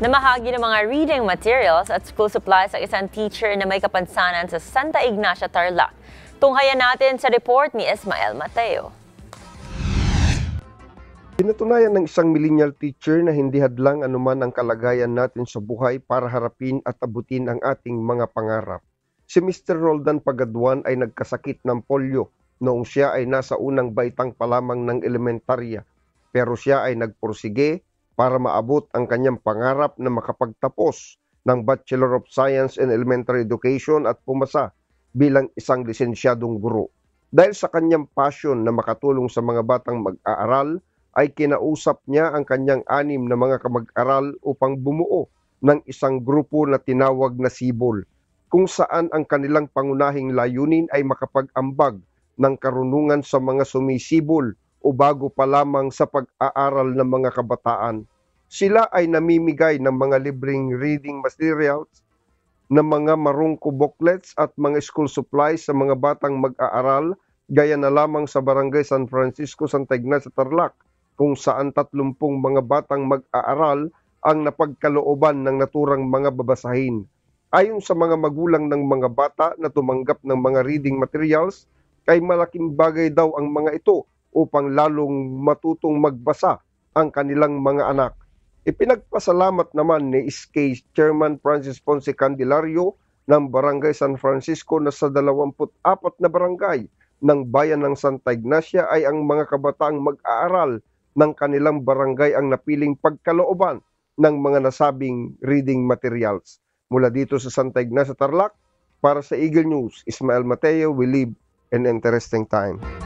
Namahagi ng mga reading materials at school supplies ang isang teacher na may kapansanan sa Santa Ignacia, Tarlac. Tunghayan natin sa report ni Ismael Mateo. Pinatunayan ng isang millennial teacher na hindi hadlang anuman ang kalagayan natin sa buhay para harapin at abutin ang ating mga pangarap. Si Mr. Roldan Pagaduan ay nagkasakit ng polio noong siya ay nasa unang baitang pa lamang ng elementarya pero siya ay nagpursige para maabot ang kanyang pangarap na makapagtapos ng Bachelor of Science in Elementary Education at pumasa bilang isang lisensyadong guro. Dahil sa kanyang passion na makatulong sa mga batang mag-aaral, ay kinausap niya ang kanyang anim na mga kamag-aral upang bumuo ng isang grupo na tinawag na Sibol, kung saan ang kanilang pangunahing layunin ay makapag-ambag ng karunungan sa mga sumisibol o bago pa lamang sa pag-aaral ng mga kabataan. Sila ay namimigay ng mga libreng reading materials, ng mga marungko booklets at mga school supplies sa mga batang mag-aaral gaya na lamang sa Barangay San Francisco, Santa sa Tarlac kung saan 30 mga batang mag-aaral ang napagkalooban ng naturang mga babasahin. Ayon sa mga magulang ng mga bata na tumanggap ng mga reading materials, ay malaking bagay daw ang mga ito upang lalong matutong magbasa ang kanilang mga anak. Ipinagpasalamat naman ni SK Chairman Francis Ponce Candelario ng Barangay San Francisco na sa 24 na barangay ng bayan ng Santa Ignacia ay ang mga kabataang mag-aaral ng kanilang barangay ang napiling pagkalooban ng mga nasabing reading materials. Mula dito sa Santa Ignacia, Tarlac, para sa Eagle News, Ismael Mateo, we live an interesting time.